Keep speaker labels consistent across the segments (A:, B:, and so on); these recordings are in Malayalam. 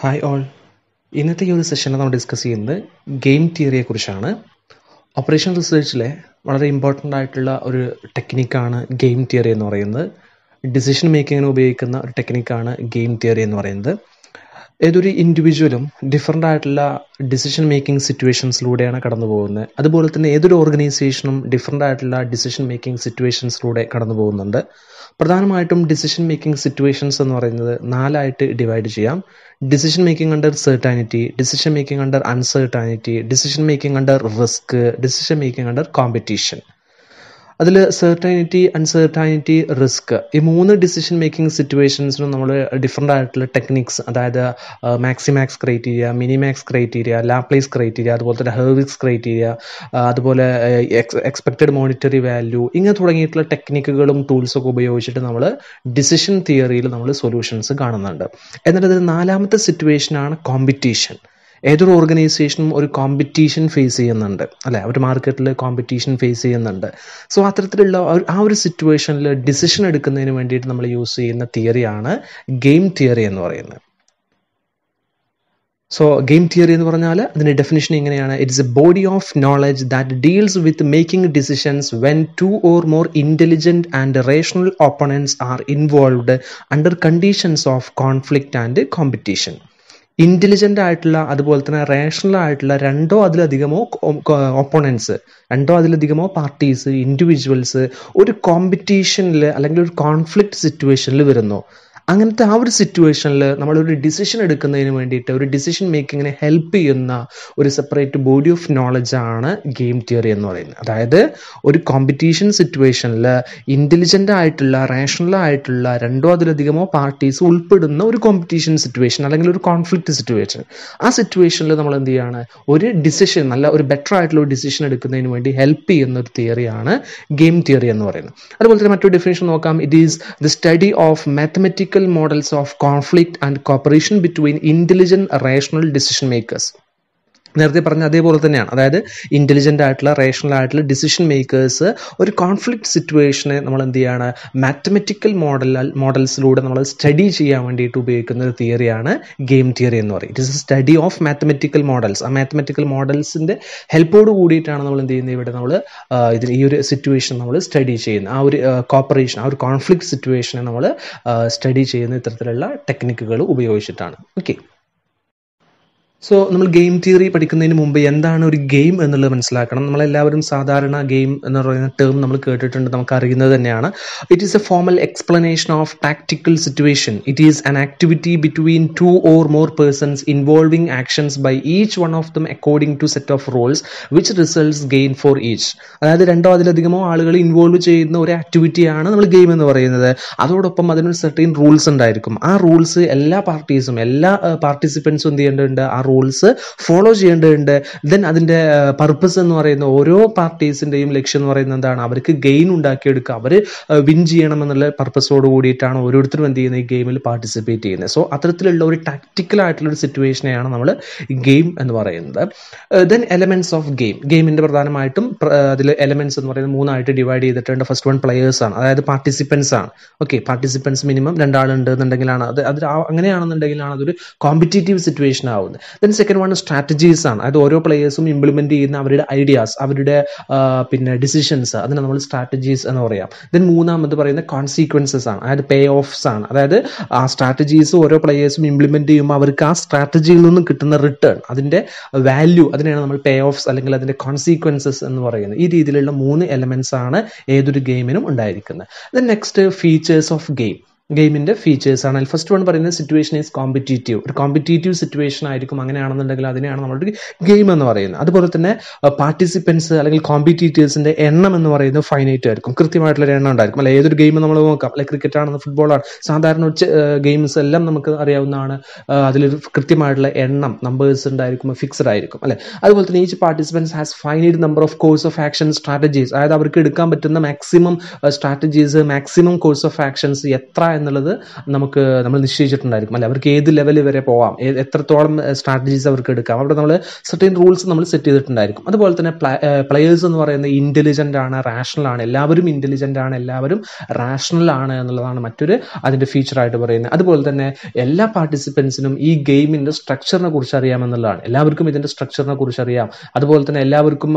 A: ഹായ് ഓൾ ഇന്നത്തെ ഈ ഒരു സെഷനിൽ നമ്മൾ ഡിസ്കസ് ചെയ്യുന്നത് ഗെയിം തിയറിയെ കുറിച്ചാണ് ഓപ്പറേഷൻ റിസർച്ചിലെ വളരെ ഇമ്പോർട്ടൻ്റ് ആയിട്ടുള്ള ഒരു ടെക്നിക്കാണ് ഗെയിം തിയറി എന്ന് പറയുന്നത് ഡിസിഷൻ മേക്കിങ്ങിന് ഉപയോഗിക്കുന്ന ഒരു ടെക്നിക്കാണ് ഗെയിം തിയറി എന്ന് പറയുന്നത് ഏതൊരു ഇൻഡിവിജ്വലും ഡിഫറെൻ്റ് ആയിട്ടുള്ള ഡിസിഷൻ മേക്കിംഗ് സിറ്റുവേഷൻസിലൂടെയാണ് കടന്നു പോകുന്നത് അതുപോലെ തന്നെ ഏതൊരു ഓർഗനൈസേഷനും ഡിഫറെൻ്റ് ആയിട്ടുള്ള ഡിസിഷൻ മേക്കിംഗ് സിറ്റുവേഷൻസിലൂടെ കടന്നു പോകുന്നുണ്ട് പ്രധാനമായിട്ടും ഡിസിഷൻ മേക്കിംഗ് സിറ്റുവേഷൻസ് എന്ന് പറയുന്നത് നാലായിട്ട് ഡിവൈഡ് ചെയ്യാം decision making under certainty decision making under uncertainty decision making under risk decision making under competition അതിൽ സെർട്ടൈനിറ്റി അൺസെർട്ടൈനിറ്റി റിസ്ക് ഈ മൂന്ന് ഡിസിഷൻ മേക്കിംഗ് സിറ്റുവേഷൻസിനും നമ്മൾ ഡിഫറെൻ്റ് ആയിട്ടുള്ള ടെക്നിക്സ് അതായത് maximax criteria minimax criteria Laplace criteria അതുപോലെ തന്നെ ഹെർവിക്സ് ക്രൈറ്റീരിയ അതുപോലെ എക്സ്പെക്റ്റഡ് മോണിറ്ററി വാല്യൂ ഇങ്ങനെ തുടങ്ങിയിട്ടുള്ള ടെക്നിക്കുകളും ടൂൾസൊക്കെ ഉപയോഗിച്ചിട്ട് നമ്മൾ ഡിസിഷൻ തിയറിയിൽ നമ്മൾ സൊല്യൂഷൻസ് കാണുന്നുണ്ട് എന്നിട്ട് അതിൽ നാലാമത്തെ സിറ്റുവേഷനാണ് കോമ്പറ്റീഷൻ ഏതൊരു ഓർഗനൈസേഷനും ഒരു കോമ്പറ്റീഷൻ ഫേസ് ചെയ്യുന്നുണ്ട് അല്ലേ ഒരു മാർക്കറ്റിൽ കോമ്പറ്റീഷൻ ഫേസ് ചെയ്യുന്നുണ്ട് സോ അത്തരത്തിലുള്ള ആ ഒരു സിറ്റുവേഷനിൽ ഡിസിഷൻ എടുക്കുന്നതിന് വേണ്ടിയിട്ട് നമ്മൾ യൂസ് ചെയ്യുന്ന തിയറിയാണ് ഗെയിം തിയറി എന്ന് പറയുന്നത് സോ ഗെയിം തിയറി എന്ന് പറഞ്ഞാൽ അതിൻ്റെ ഡെഫിനിഷൻ ഇങ്ങനെയാണ് it's a body of knowledge that deals with making decisions when two or more intelligent and rational opponents are involved under conditions of conflict and competition intelligent ആയിട്ടുള്ള അതുപോലെ തന്നെ റേഷണൽ ആയിട്ടുള്ള രണ്ടോ അതിലധികമോ ഒപ്പോണൻസ് രണ്ടോ അതിലധികമോ പാർട്ടീസ് ഇൻഡിവിജ്വൽസ് ഒരു കോമ്പറ്റീഷനിൽ അല്ലെങ്കിൽ ഒരു കോൺഫ്ലിക്റ്റ് സിറ്റുവേഷനിൽ വരുന്നു അങ്ങനത്തെ ആ ഒരു സിറ്റുവേഷനിൽ നമ്മളൊരു ഡിസിഷൻ എടുക്കുന്നതിന് വേണ്ടിയിട്ട് ഒരു ഡിസിഷൻ മേക്കിങ്ങിനെ ഹെൽപ്പ് ചെയ്യുന്ന ഒരു സെപ്പറേറ്റ് ബോഡി ഓഫ് നോളജാണ് ഗെയിം തിയറി എന്ന് പറയുന്നത് അതായത് ഒരു കോമ്പറ്റീഷൻ സിറ്റുവേഷനിൽ ഇൻ്റലിജൻ്റ് ആയിട്ടുള്ള റേഷണൽ ആയിട്ടുള്ള രണ്ടോ അതിലധികമോ പാർട്ടീസ് ഉൾപ്പെടുന്ന ഒരു കോമ്പറ്റീഷൻ സിറ്റുവേഷൻ അല്ലെങ്കിൽ ഒരു കോൺഫ്ലിക്റ്റ് സിറ്റുവേഷൻ ആ സിറ്റുവേഷനിൽ നമ്മൾ എന്ത് ചെയ്യാണ് ഒരു ഡിസിഷൻ നല്ല ഒരു ബെറ്റർ ആയിട്ടുള്ള ഒരു ഡിസിഷൻ എടുക്കുന്നതിന് വേണ്ടി ഹെൽപ്പ് ചെയ്യുന്ന ഒരു തിയറിയാണ് ഗെയിം തിയറി എന്ന് പറയുന്നത് അതുപോലെ തന്നെ മറ്റൊരു ഡെഫിനേഷൻ നോക്കാം it is the study of mathematical models of conflict and cooperation between intelligent rational decision makers. നേരത്തെ പറഞ്ഞ അതേപോലെ തന്നെയാണ് അതായത് ഇൻ്റലിജൻ്റ് ആയിട്ടുള്ള റേഷണൽ ആയിട്ടുള്ള ഡിസിഷൻ മേക്കേഴ്സ് ഒരു കോൺഫ്ലിക്റ്റ് സിറ്റുവേഷനെ നമ്മൾ എന്ത് ചെയ്യുകയാണ് മാത്തമെറ്റിക്കൽ മോഡൽ മോഡൽസിലൂടെ നമ്മൾ സ്റ്റഡി ചെയ്യാൻ വേണ്ടിയിട്ട് ഉപയോഗിക്കുന്ന ഒരു തിയറിയാണ് ഗെയിം തിയറി എന്ന് പറയും it is study of mathematical models ആ മാത്തമെറ്റിക്കൽ മോഡൽസിൻ്റെ ഹെൽപ്പോട് കൂടിയിട്ടാണ് നമ്മൾ എന്ത് ചെയ്യുന്നത് ഇവിടെ നമ്മൾ ഇതിന് ഈ ഒരു സിറ്റുവേഷൻ നമ്മൾ സ്റ്റഡി ചെയ്യുന്നത് ആ ഒരു കോപ്പറേഷൻ ആ ഒരു കോൺഫ്ലിക്റ്റ് സിറ്റുവേഷനെ നമ്മൾ സ്റ്റഡി ചെയ്യുന്ന ഇത്തരത്തിലുള്ള ടെക്നിക്കുകൾ ഉപയോഗിച്ചിട്ടാണ് ഓക്കെ സോ നമ്മൾ ഗെയിം തിയറി പഠിക്കുന്നതിന് മുമ്പ് എന്താണ് ഒരു ഗെയിം എന്നുള്ളത് മനസ്സിലാക്കണം നമ്മളെല്ലാവരും സാധാരണ ഗെയിം എന്ന് പറയുന്ന ടേം നമ്മൾ കേട്ടിട്ടുണ്ട് നമുക്ക് അറിയുന്നത് തന്നെയാണ് it is a formal explanation of tactical situation it is an activity between two or more persons involving actions by each one of them according to set of rules which results gain for each അതായത് രണ്ടോ അതിലധികമോ ആളുകൾ ഇൻവോൾവ് ചെയ്യുന്ന ഒരു ആക്ടിവിറ്റിയാണ് നമ്മൾ ഗെയിം എന്ന് പറയുന്നത് അതോടൊപ്പം അതിനൊരു സെർട്ടീൻ റൂൾസ് ഉണ്ടായിരിക്കും ആ റൂൾസ് എല്ലാ പാർട്ടീസും എല്ലാ പാർട്ടിസിപ്പൻസും എന്ത് ചെയ്യേണ്ടതുണ്ട് ആ റൂൾസ് ഫോളോ ചെയ്യേണ്ടതുണ്ട് ദെൻ അതിൻ്റെ പർപ്പസ് എന്ന് പറയുന്ന ഓരോ പാർട്ടീസിൻ്റെയും ലക്ഷ്യം എന്ന് പറയുന്നത് എന്താണ് അവർക്ക് ഗെയിൻ ഉണ്ടാക്കിയെടുക്കുക അവർ വിൻ ചെയ്യണം എന്നുള്ള പർപ്പസോട് കൂടിയിട്ടാണ് ഓരോരുത്തരും എന്ത് ചെയ്യുന്നത് ഈ ഗെയിമിൽ പാർട്ടിസിപ്പേറ്റ് ചെയ്യുന്നത് സോ അത്തരത്തിലുള്ള ഒരു ടാക്റ്റിക്കൽ ആയിട്ടുള്ള ഒരു സിറ്റുവേഷനെയാണ് നമ്മൾ ഗെയിം എന്ന് പറയുന്നത് ദെൻ എലമെന്റ്സ് ഓഫ് ഗെയിം ഗെയിമിന്റെ പ്രധാനമായിട്ടും അതിൽ എലമെന്റ്സ് എന്ന് പറയുന്നത് മൂന്നായിട്ട് ഡിവൈഡ് ചെയ്തിട്ടുണ്ട് ഫസ്റ്റ് വൺ പ്ലെയേഴ്സ് ആണ് അതായത് പാർട്ടിസിപ്പൻസ് ആണ് ഓക്കെ പാർട്ടിസിപ്പൻസ് മിനിമം രണ്ടാളുണ്ട് എന്നുണ്ടെങ്കിലാണ് അത് അത് അങ്ങനെയാണെന്നുണ്ടെങ്കിലാണ് അതൊരു കോമ്പറ്റേറ്റീവ് സിറ്റുവേഷൻ ആവുന്നത് ദെൻ സെക്കൻഡ് വൺ സ്ട്രാറ്റജീസ് ആണ് അതായത് ഓരോ പ്ലേയേഴ്സും ഇംപ്ലിമെന്റ് ചെയ്യുന്ന അവരുടെ ഐഡിയാസ് അവരുടെ പിന്നെ ഡിസിഷൻസ് അതിനെ നമ്മൾ സ്ട്രാറ്റജീസ് എന്ന് പറയാം ദെൻ മൂന്നാമത് പറയുന്ന കോൺസിക്വൻസസ് ആണ് അതായത് പേ ഓഫ്സ് ആണ് അതായത് ആ സ്ട്രാറ്റജീസ് ഓരോ പ്ലേയേഴ്സും ഇംപ്ലിമെന്റ് ചെയ്യുമ്പോൾ അവർക്ക് ആ സ്ട്രാറ്റജിയിൽ നിന്നും കിട്ടുന്ന റിട്ടേൺ അതിന്റെ വാല്യൂ അതിനെയാണ് നമ്മൾ പേ ഓഫ്സ് അല്ലെങ്കിൽ അതിന്റെ കോൺസിക്വൻസസ് എന്ന് പറയുന്നത് ഈ രീതിയിലുള്ള മൂന്ന് എലമെന്റ്സ് ആണ് ഏതൊരു ഗെയിമിനും ഉണ്ടായിരിക്കുന്നത് then next features of game ഗെയിമിന്റെ ഫീച്ചേഴ്സ് ആണ് ഫസ്റ്റ് വൺ പറയുന്നത് സിറ്റുവേഷൻ ഈസ് കോമ്പറ്റീറ്റീവ് ഒരു കോമ്പറ്റീറ്റീവ് സിറ്റുവേഷൻ ആയിരിക്കും അങ്ങനെയാണെന്നുണ്ടെങ്കിൽ അതിനെയാണ് നമ്മളൊരു ഗെയിം എന്ന് പറയുന്നത് അതുപോലെ തന്നെ പാർട്ടിസിപ്പൻസ് അല്ലെങ്കിൽ കോമ്പറ്റീറ്റേഴ്സിന്റെ എണ്ണം എന്ന് പറയുന്നത് ഫൈനൈറ്റ് ആയിരിക്കും കൃത്യമായിട്ടുള്ള എണ്ണം ഉണ്ടായിരിക്കും അല്ലെ ഏതൊരു ഗെയിം നമ്മൾ നോക്കാം അല്ലെ ക്രിക്കറ്റ് ആണെന്ന് ഫുട്ബോൾ ആണ് സാധാരണ ഗെയിംസ് എല്ലാം നമുക്ക് അറിയാവുന്നതാണ് അതിലൊരു കൃത്യമായിട്ടുള്ള എണ്ണം നമ്പേഴ്സ് ഉണ്ടായിരിക്കും ഫിക്സഡ് ആയിരിക്കും അല്ലെ അതുപോലെ തന്നെ each participants has finite number of course of action strategies അതായത് അവർക്ക് എടുക്കാൻ പറ്റുന്ന maximum strategies maximum course of actions എത്ര എന്നുള്ളത് നമുക്ക് നമ്മൾ നിശ്ചയിച്ചിട്ടുണ്ടായിരിക്കും അല്ലെ അവർക്ക് ഏത് ലെവലിൽ വരെ പോവാം എത്രത്തോളം സ്ട്രാറ്റജീസ് അവർക്ക് എടുക്കാം അവിടെ നമ്മൾ സെർട്ടൈൻ റൂൾസ് നമ്മൾ സെറ്റ് ചെയ്തിട്ടുണ്ടായിരിക്കും അതുപോലെ തന്നെ പ്ലെയേഴ്സ് എന്ന് പറയുന്നത് ഇന്റലിജന്റ് ആണ് റാഷണൽ ആണ് എല്ലാവരും ഇന്റലിജന്റ് ആണ് എല്ലാവരും റാഷണൽ ആണ് എന്നുള്ളതാണ് മറ്റൊരു അതിന്റെ ഫീച്ചർ ആയിട്ട് പറയുന്നത് അതുപോലെ തന്നെ എല്ലാ പാർട്ടിസിപ്പൻസിനും ഈ ഗെയിമിന്റെ സ്ട്രക്ചറിനെ കുറിച്ച് അറിയാമെന്നുള്ളതാണ് എല്ലാവർക്കും ഇതിന്റെ സ്ട്രക്ചറിനെ കുറിച്ച് അറിയാം അതുപോലെ തന്നെ എല്ലാവർക്കും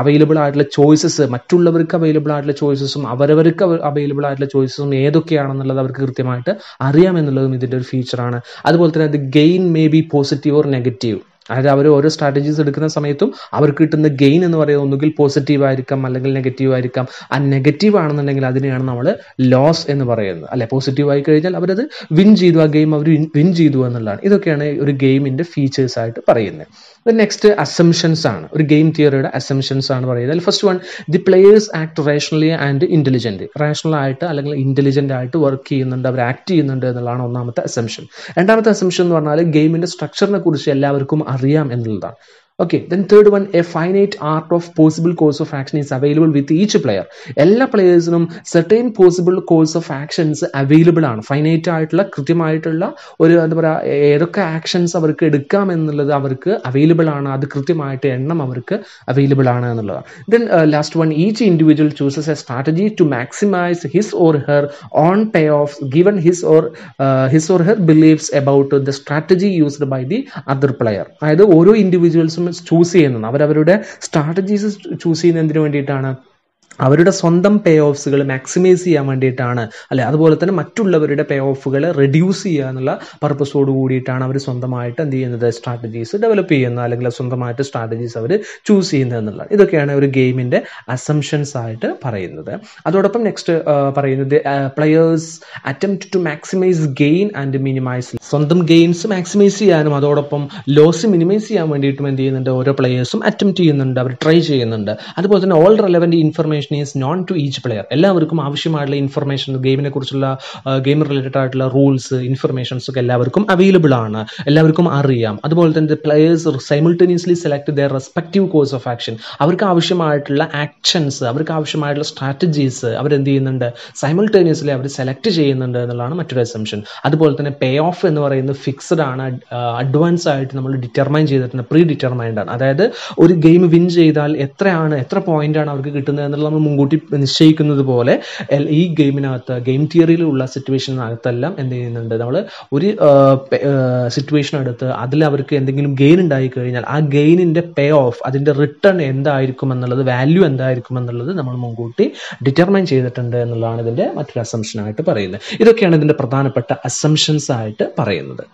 A: അവൈലബിൾ ആയിട്ടുള്ള ചോയ്സസ് മറ്റുള്ളവർക്ക് അവൈലബിൾ ആയിട്ടുള്ള ചോയ്സസും അവരവർക്ക് അവൈലബിൾ ആയിട്ടുള്ള ചോയ്സസും ഏതൊക്കെയാണെന്നുള്ളത് അവർക്ക് കൃത്യമായിട്ട് അറിയാമെന്നുള്ളതും ഇതിൻ്റെ ഒരു ഫീച്ചറാണ് അതുപോലെ തന്നെ അത് gain may be positive or negative അതായത് അവർ ഓരോ സ്ട്രാറ്റജീസ് എടുക്കുന്ന സമയത്തും അവർക്ക് കിട്ടുന്ന ഗെയിൻ എന്ന് പറയുന്നത് ഒന്നുകിൽ പോസിറ്റീവ് ആയിരിക്കാം അല്ലെങ്കിൽ നെഗറ്റീവ് ആയിരിക്കാം ആ നെഗറ്റീവ് ആണെന്നുണ്ടെങ്കിൽ അതിനെയാണ് നമ്മൾ ലോസ് എന്ന് പറയുന്നത് അല്ലെ പോസിറ്റീവ് ആയി കഴിഞ്ഞാൽ അവരത് വിൻ ചെയ്തു ആ ഗെയിം അവർ വിൻ ചെയ്തു എന്നുള്ളതാണ് ഇതൊക്കെയാണ് ഒരു ഗെയിമിന്റെ ഫീച്ചേഴ്സ് ആയിട്ട് പറയുന്നത് നെക്സ്റ്റ് അസംഷൻസ് ആണ് ഒരു ഗെയിം തിയറിയുടെ അസംഷൻസ് ആണ് പറയുന്നത് first one the players act rationally and intelligent rational ആയിട്ട് അല്ലെങ്കിൽ ഇന്റലിജന്റ് ആയിട്ട് വർക്ക് ചെയ്യുന്നുണ്ട് അവർ ആക്ട് ചെയ്യുന്നുണ്ട് എന്നുള്ളതാണ് ഒന്നാമത്തെ അസംഷൻ രണ്ടാമത്തെ അസംഷൻ എന്ന് പറഞ്ഞാൽ ഗെയിമിന്റെ സ്ട്രക്ചറിനെ കുറിച്ച് എല്ലാവർക്കും അറിയാം എന്നുള്ളതാണ് okay then third one a finite art of possible course of action is available with each player എല്ലാ പ്ലെയേഴ്സിനും certain possible course of actions available ആണ് ഫൈനൈറ്റ് ആയിട്ടുള്ള കൃത്യമായിട്ടുള്ള ഒരു എന്താ പറയുക ഏതൊക്കെ ആക്ഷൻസ് അവർക്ക് എടുക്കാം എന്നുള്ളത് അവർക്ക് അവൈലബിൾ ആണ് അത് കൃത്യമായിട്ട് എണ്ണം അവർക്ക് അവൈലബിൾ ആണ് എന്നുള്ളതാണ് then last one each individual chooses a strategy to maximize his or her own payoff given his or his or her beliefs about the strategy used by the other player അതായത് ഓരോ ഇൻഡിവിജ്വൽസും ചൂസ് ചെയ്യുന്നത് അവരവരുടെ സ്ട്രാറ്റജീസ് ചൂസ് ചെയ്യുന്നത് എന്തിനു വേണ്ടിയിട്ടാണ് അവരുടെ സ്വന്തം പേ ഓഫ്സുകൾ മാക്സിമൈസ് ചെയ്യാൻ വേണ്ടിയിട്ടാണ് അല്ലെ അതുപോലെ തന്നെ മറ്റുള്ളവരുടെ പേ ഓഫുകൾ റെഡ്യൂസ് ചെയ്യുക എന്നുള്ള പർപ്പസോട് കൂടിയിട്ടാണ് അവർ സ്വന്തമായിട്ട് എന്ത് ചെയ്യുന്നത് സ്ട്രാറ്റജീസ് ഡെവലപ്പ് ചെയ്യുന്നത് അല്ലെങ്കിൽ സ്വന്തമായിട്ട് സ്ട്രാറ്റജീസ് അവർ ചൂസ് ചെയ്യുന്നത് എന്നുള്ളത് ഇതൊക്കെയാണ് ഒരു ഗെയിമിന്റെ അസംഷൻസ് ആയിട്ട് പറയുന്നത് അതോടൊപ്പം നെക്സ്റ്റ് പറയുന്നത് players attempt to maximize gain and minimize സ്വന്തം ഗെയിൻസ് മാക്സിമൈസ് ചെയ്യാനും അതോടൊപ്പം ലോസ് മിനിമൈസ് ചെയ്യാൻ വേണ്ടിയിട്ടും എന്ത് ചെയ്യുന്നുണ്ട് ഓരോ പ്ലെയേഴ്സും അറ്റംപ്റ്റ് ചെയ്യുന്നുണ്ട് അവർ ട്രൈ ചെയ്യുന്നുണ്ട് അതുപോലെ തന്നെ all relevant information information is known to each player എല്ലാവർക്കും ആവശ്യമായിട്ടുള്ള ഇൻഫർമേഷൻ ഗെയിമിനെ കുറിച്ചുള്ള ഗെയിം റിലേറ്റഡ് ആയിട്ടുള്ള റൂൾസ് ഇൻഫർമേഷൻസ് ഒക്കെ എല്ലാവർക്കും അവൈലബിൾ ആണ് എല്ലാവർക്കും അറിയാം അതുപോലെ തന്നെ players simultaneously select their respective course of action അവർക്ക് ആവശ്യമായിട്ടുള്ള ആക്ഷൻസ് അവർക്ക് ആവശ്യമായിട്ടുള്ള സ്ട്രാറ്റജീസ് അവരെന്ത് ചെയ്യുന്നുണ്ട് സൈമിൾട്ടേനിയസ്ലി അവർ സെലക്ട് ചെയ്യുന്നുണ്ട് എന്നുള്ളതാണ് മറ്റൊരു അസംഷൻ അതുപോലെ തന്നെ പേ ഓഫ് എന്ന് പറയുന്നത് ഫിക്സഡ് ആണ് അഡ്വാൻസ് ആയിട്ട് നമ്മൾ ഡിറ്റർമൈൻ ചെയ്തിട്ടുണ്ട് പ്രീ ഡിറ്റർമൈൻഡ് ആണ് അതായത് ഒരു ഗെയിം വിൻ ചെയ്താൽ എത്രയാണ് എത്ര പോയിന്റ് ആണ് അവർക്ക് കിട്ടുന്നത് എന്നുള്ള നമ്മൾ മുൻകൂട്ടി നിശ്ചയിക്കുന്നത് പോലെ ഈ ഗെയിമിനകത്ത് ഗെയിം തിയറിയിലുള്ള സിറ്റുവേഷനകത്തെല്ലാം എന്ത് ചെയ്യുന്നുണ്ട് നമ്മൾ ഒരു സിറ്റുവേഷൻ എടുത്ത് അതിൽ അവർക്ക് എന്തെങ്കിലും ഗെയിൻ ഉണ്ടായി കഴിഞ്ഞാൽ ആ ഗെയിനിന്റെ പേ ഓഫ് അതിന്റെ റിട്ടേൺ എന്തായിരിക്കും എന്നുള്ളത് വാല്യൂ എന്തായിരിക്കും എന്നുള്ളത് നമ്മൾ മുൻകൂട്ടി ഡിറ്റർമൈൻ ചെയ്തിട്ടുണ്ട് എന്നുള്ളതാണ് ഇതിന്റെ മറ്റൊരു അസംഷൻ ആയിട്ട് പറയുന്നത് ഇതൊക്കെയാണ് ഇതിന്റെ പ്രധാനപ്പെട്ട അസംഷൻസ് ആയിട്ട് പറയുന്നത്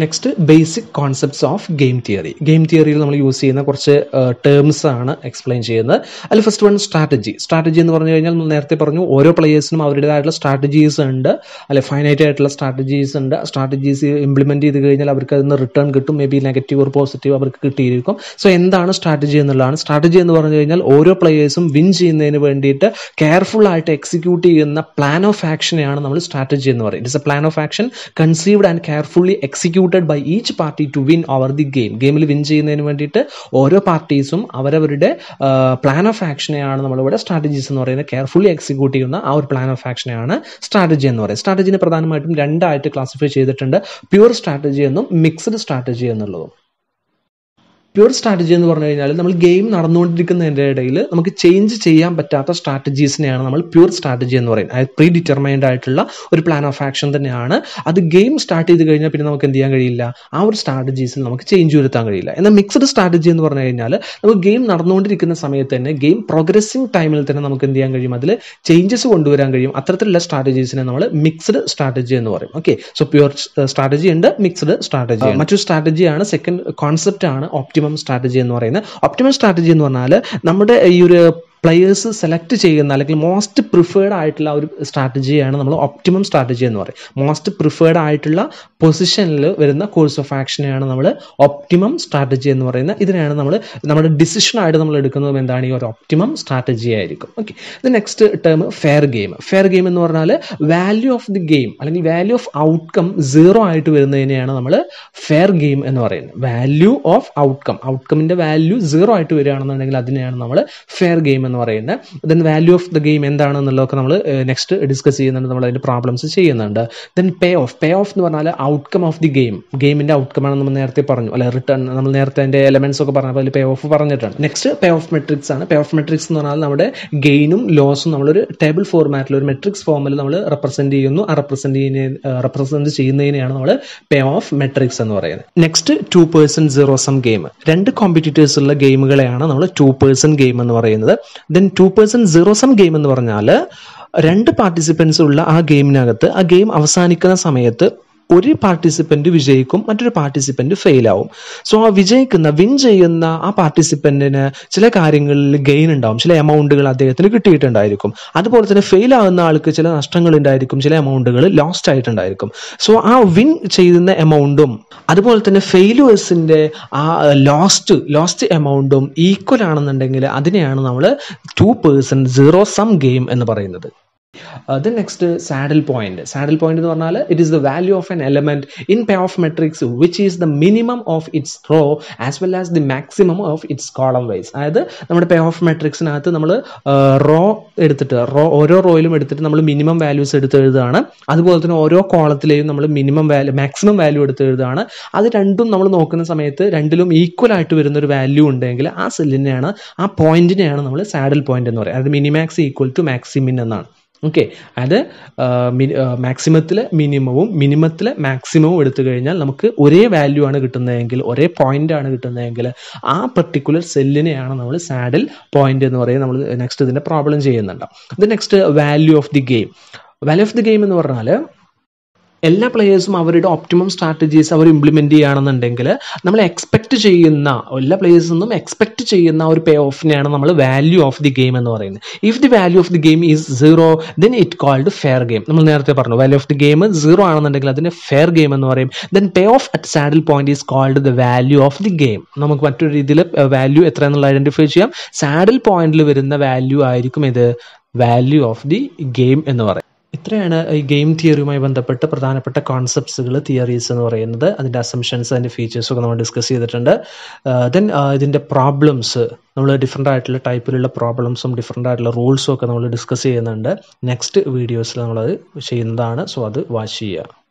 A: next basic concepts of game theory game തിയറിയിൽ നമ്മൾ യൂസ് ചെയ്യുന്ന കുറച്ച് ടേംസ് ആണ് എക്സ്പ്ലെയിൻ ചെയ്യുന്നത് അതിൽ ഫസ്റ്റ് വൺ സ്ട്രാറ്റജി സ്ട്രാറ്റജി എന്ന് പറഞ്ഞു കഴിഞ്ഞാൽ നേരത്തെ പറഞ്ഞു ഓരോ പ്ലേയേഴ്സിനും അവരുടേതായിട്ടുള്ള സ്ട്രാറ്റജീസ് ഉണ്ട് അല്ലെ ഫൈനൈറ്റ് ആയിട്ടുള്ള സ്ട്രാറ്റജീസ് ഉണ്ട് സ്ട്രാറ്റജീസ് ഇംപ്ലിമെന്റ് ചെയ്ത് കഴിഞ്ഞാൽ അവർക്ക് അതിന് റിട്ടേൺ കിട്ടും may be negative or positive അവർക്ക് കിട്ടിയിരിക്കും സോ എന്താണ് സ്ട്രാറ്റജി എന്നുള്ളതാണ് സ്ട്രാറ്റജി എന്ന് പറഞ്ഞു കഴിഞ്ഞാൽ ഓരോ പ്ലേയേഴ്സും വിൻ ചെയ്യുന്നതിന് വേണ്ടിയിട്ട് കെയർഫുൾ ആയിട്ട് എക്സിക്യൂട്ട് ചെയ്യുന്ന പ്ലാൻ ഓഫ് ആക്ഷനെയാണ് നമ്മൾ സ്ട്രാറ്റജി എന്ന് പറയുന്നത് it's a plan of action conceived and carefully execute executed by each party to win or the game ഗെയിമിൽ വിൻ ചെയ്യുന്നതിന് വേണ്ടിയിട്ട് ഓരോ പാർട്ടീസും അവരവരുടെ പ്ലാൻ ഓഫ് ആക്ഷനെയാണ് നമ്മളിവിടെ സ്ട്രാറ്റജീസ് എന്ന് പറയുന്നത് കെയർഫുള്ളി എക്സിക്യൂട്ട് ചെയ്യുന്ന ആ ഒരു പ്ലാൻ ഓഫ് ആക്ഷനെയാണ് സ്ട്രാറ്റജി എന്ന് പറയുന്നത് സ്ട്രാറ്റജിനെ പ്രധാനമായിട്ടും രണ്ടായിട്ട് ക്ലാസിഫൈ ചെയ്തിട്ടുണ്ട് പ്യുവർ സ്ട്രാറ്റജി എന്നും മിക്സ്ഡ് സ്ട്രാറ്റജി എന്നുള്ളതും പ്യുവർ സ്ട്രാറ്റജി എന്ന് പറഞ്ഞു കഴിഞ്ഞാൽ നമ്മൾ ഗെയിം നടന്നുകൊണ്ടിരിക്കുന്നതിൻ്റെ ഇടയിൽ നമുക്ക് ചേഞ്ച് ചെയ്യാൻ പറ്റാത്ത സ്ട്രാറ്റജീസിനെയാണ് നമ്മൾ പ്യുവർ സ്ട്രാറ്റജി എന്ന് പറയുന്നത് അതായത് പ്രീ ഡിറ്റർമൈൻഡ് ആയിട്ടുള്ള ഒരു പ്ലാൻ ഓഫ് ആക്ഷൻ തന്നെയാണ് അത് ഗെയിം സ്റ്റാർട്ട് ചെയ്ത് കഴിഞ്ഞാൽ പിന്നെ നമുക്ക് എന്ത് ചെയ്യാൻ കഴിയില്ല ആ ഒരു സ്ട്രാറ്റജീസിൽ നമുക്ക് ചേഞ്ച് വരുത്താൻ കഴിയില്ല എന്നാൽ മിക്സഡ് സ്ട്രാറ്റജി എന്ന് പറഞ്ഞു കഴിഞ്ഞാൽ നമുക്ക് ഗെയിം നടന്നുകൊണ്ടിരിക്കുന്ന സമയത്ത് തന്നെ ഗെയിം പ്രോഗ്രസിംഗ് ടൈമിൽ തന്നെ നമുക്ക് എന്ത് ചെയ്യാൻ കഴിയും അതിൽ ചേഞ്ചസ് കൊണ്ടുവരാൻ കഴിയും അത്തരത്തിലുള്ള സ്ട്രാറ്റജീസിനെ നമ്മൾ മിക്സഡ് സ്ട്രാറ്റജി എന്ന് പറയും ഓക്കെ സോ പ്യുവർ സ്ട്രാറ്റജി ഉണ്ട് മിക്സഡ് സ്ട്രാറ്റജി മറ്റൊരു സ്ട്രാറ്റജിയാണ് സെക്കൻഡ് കോൺസെപ്റ്റ് ആണ് ഓപ്റ്റി ഒപ്റ്റിമം സ്ട്രാറ്റജി എന്ന് പറയുന്നത് ഒപ്റ്റിമം സ്ട്രാറ്റജി എന്ന് പറഞ്ഞാൽ നമ്മുടെ ഈ ഒരു പ്ലെയേഴ്സ് സെലക്ട് ചെയ്യുന്ന അല്ലെങ്കിൽ മോസ്റ്റ് പ്രിഫേർഡ് ആയിട്ടുള്ള ഒരു സ്ട്രാറ്റജിയാണ് നമ്മൾ ഒപ്റ്റിമം സ്ട്രാറ്റജി എന്ന് പറയും മോസ്റ്റ് പ്രിഫേർഡ് ആയിട്ടുള്ള പൊസിഷനിൽ വരുന്ന കോഴ്സ് ഓഫ് ആക്ഷനെയാണ് നമ്മൾ ഒപ്റ്റിമം സ്ട്രാറ്റജി എന്ന് പറയുന്നത് ഇതിനെയാണ് നമ്മൾ നമ്മുടെ ഡിസിഷൻ ആയിട്ട് നമ്മൾ എടുക്കുന്നതും എന്താണ് ഈ ഒരു ഒപ്റ്റിമം സ്ട്രാറ്റജി ആയിരിക്കും ഓക്കെ ഇത് next term fair game fair game എന്ന് പറഞ്ഞാൽ വാല്യൂ ഓഫ് ദി ഗെയിം അല്ലെങ്കിൽ വാല്യൂ ഓഫ് ഔട്ട്കം സീറോ ആയിട്ട് വരുന്നതിനെയാണ് നമ്മൾ ഫെയർ ഗെയിം എന്ന് പറയുന്നത് വാല്യൂ ഓഫ് ഔട്ട്കം ഔട്ട്കമിൻ്റെ വാല്യൂ സീറോ ആയിട്ട് വരികയാണെന്നുണ്ടെങ്കിൽ അതിനെയാണ് നമ്മൾ ഫെയർ ഗെയിം എന്ന് പറയുന്നത് then value of the game എന്താണെന്നുള്ളതൊക്കെ നമ്മൾ നെക്സ്റ്റ് ഡിസ്കസ് ചെയ്യുന്നുണ്ട് നമ്മൾ അതിൻ്റെ പ്രോബ്ലംസ് ചെയ്യുന്നുണ്ട് then payoff payoff എന്ന് പറഞ്ഞാൽ ഔട്ട്കം ഓഫ് ദി ഗെയിം ഗെയിമിൻ്റെ ഔട്ട്കം ആണ് നമ്മൾ നേരത്തെ പറഞ്ഞു അല്ല റിട്ടേൺ നമ്മൾ നേരത്തെ അതിൻ്റെ എലമെൻസ് ഒക്കെ പറഞ്ഞപ്പോൾ അതിൽ പേ ഓഫ് പറഞ്ഞിട്ടുണ്ട് നെക്സ്റ്റ് പേ ഓഫ് മെട്രിക്സ് ആണ് പേ ഓഫ് മെട്രിക്സ് എന്ന് പറഞ്ഞാൽ നമ്മുടെ ഗെയിനും ലോസും നമ്മളൊരു ടേബിൾ ഫോർമാറ്റിൽ ഒരു മെട്രിക്സ് ഫോമിൽ നമ്മൾ റെപ്രസെൻറ്റ് ചെയ്യുന്നു ആ റെപ്രസെൻറ്റ് ചെയ്യുന്ന റെപ്രസെൻറ്റ് ചെയ്യുന്നതിനെയാണ് നമ്മൾ പേ ഓഫ് മെട്രിക്സ് എന്ന് പറയുന്നത് next two person zero sum game രണ്ട് കോമ്പറ്റീറ്റേഴ്സ് ഉള്ള ഗെയിമുകളെയാണ് നമ്മൾ ടു പേഴ്സൺ ഗെയിം എന്ന് പറയുന്നത് then two person zero sum game എന്ന് പറഞ്ഞാൽ രണ്ട് പാർട്ടിസിപ്പൻസ് ഉള്ള ആ ഗെയിമിനകത്ത് ആ ഗെയിം അവസാനിക്കുന്ന സമയത്ത് ഒരു പാർട്ടിസിപ്പൻ്റ് വിജയിക്കും മറ്റൊരു പാർട്ടിസിപ്പൻ്റ് ഫെയിൽ സോ ആ വിജയിക്കുന്ന വിൻ ചെയ്യുന്ന ആ പാർട്ടിസിപ്പൻറ്റിന് ചില കാര്യങ്ങളിൽ ഗെയിൻ ഉണ്ടാവും ചില എമൗണ്ടുകൾ അദ്ദേഹത്തിന് കിട്ടിയിട്ടുണ്ടായിരിക്കും അതുപോലെ തന്നെ ഫെയിൽ ആൾക്ക് ചില നഷ്ടങ്ങൾ ഉണ്ടായിരിക്കും ചില എമൗണ്ടുകൾ ലോസ്റ്റ് ആയിട്ടുണ്ടായിരിക്കും സോ ആ വിൻ ചെയ്യുന്ന എമൗണ്ടും അതുപോലെ തന്നെ ഫെയിലേഴ്സിൻ്റെ ആ ലോസ്റ്റ് ലോസ്റ്റ് എമൗണ്ടും ഈക്വൽ ആണെന്നുണ്ടെങ്കിൽ അതിനെയാണ് നമ്മൾ two person zero sum game എന്ന് പറയുന്നത് then next saddle point saddle point എന്ന് പറഞ്ഞാൽ it is the value of an element in payoff matrix which is the minimum of its row as well as the maximum of its column wise അതായത് നമ്മുടെ പേ ഓഫ് മെട്രിക്സിനകത്ത് നമ്മൾ റോ എടുത്തിട്ട് റോ ഓരോ റോയിലും എടുത്തിട്ട് നമ്മൾ മിനിമം വാല്യൂസ് എടുത്ത് എഴുതുകയാണ് അതുപോലെ തന്നെ ഓരോ കോളത്തിലെയും നമ്മൾ മിനിമം വാല്യൂ മാക്സിമം വാല്യൂ എടുത്ത് എഴുതുകയാണ് അത് രണ്ടും നമ്മൾ നോക്കുന്ന സമയത്ത് രണ്ടിലും ഈക്വൽ ആയിട്ട് വരുന്ന ഒരു വാല്യൂ ഉണ്ടെങ്കിൽ ആ സെല്ലിനെയാണ് ആ പോയിന്റിനെയാണ് നമ്മൾ സാഡിൽ പോയിന്റ് എന്ന് പറയുന്നത് അതായത് മിനിമാക്സ് ഈക്വൽ ടു മാക്സിമിൻ എന്നാണ് ഓക്കെ അത് മാക്സിമത്തിൽ മിനിമവും മിനിമത്തിൽ മാക്സിമവും എടുത്തു കഴിഞ്ഞാൽ നമുക്ക് ഒരേ വാല്യൂ ആണ് കിട്ടുന്നതെങ്കിൽ ഒരേ പോയിന്റ് ആണ് കിട്ടുന്നതെങ്കിൽ ആ പെർട്ടിക്കുലർ സെല്ലിനെയാണ് നമ്മൾ സാഡിൽ പോയിന്റ് എന്ന് പറയുന്നത് നമ്മൾ നെക്സ്റ്റ് ഇതിന്റെ പ്രോബ്ലം ചെയ്യുന്നുണ്ട് the next value of the game value of the game എന്ന് പറഞ്ഞാൽ എല്ലാ പ്ലെയേഴ്സും അവരുടെ ഒപ്റ്റിമം സ്ട്രാറ്റജീസ് അവർ ഇംപ്ലിമെൻറ്റ് ചെയ്യുകയാണെന്നുണ്ടെങ്കിൽ നമ്മൾ എക്സ്പെക്റ്റ് ചെയ്യുന്ന എല്ലാ പ്ലെയേഴ്സിൽ നിന്നും എക്സ്പെക്റ്റ് ചെയ്യുന്ന ഒരു പേ ഓഫിനെയാണ് നമ്മൾ വാല്യൂ ഓഫ് ദി ഗെയിം എന്ന് പറയുന്നത് if the value of the game is zero then it called fair game നമ്മൾ നേരത്തെ പറഞ്ഞു value of the game zero ആണെന്നുണ്ടെങ്കിൽ അതിന് ഫെയർ ഗെയിം എന്ന് പറയും then payoff at saddle point is called the value of the game നമുക്ക് മറ്റൊരു രീതിയിൽ വാല്യൂ എത്ര എന്നുള്ള ഐഡന്റിഫൈ ചെയ്യാം സാഡിൽ പോയിന്റിൽ വരുന്ന വാല്യൂ ആയിരിക്കും ഇത് വാല്യൂ ഓഫ് ദി ഗെയിം എന്ന് പറയും ഇത്രയാണ് ഈ ഗെയിം തിയറിയുമായി ബന്ധപ്പെട്ട് പ്രധാനപ്പെട്ട കോൺസെപ്റ്റ്സുകൾ തിയറീസ് എന്ന് പറയുന്നത് അതിൻ്റെ അസംഷൻസ് അതിൻ്റെ ഫീച്ചേഴ്സൊക്കെ നമ്മൾ ഡിസ്കസ് ചെയ്തിട്ടുണ്ട് ദെൻ ഇതിൻ്റെ പ്രോബ്ലംസ് നമ്മൾ ഡിഫറെൻ്റ് ആയിട്ടുള്ള ടൈപ്പിലുള്ള പ്രോബ്ലംസും ഡിഫറെൻ്റ് ആയിട്ടുള്ള റൂൾസും ഒക്കെ നമ്മൾ ഡിസ്കസ് ചെയ്യുന്നുണ്ട് നെക്സ്റ്റ് വീഡിയോസിൽ നമ്മളത് ചെയ്യുന്നതാണ് സോ അത് വാച്ച് ചെയ്യുക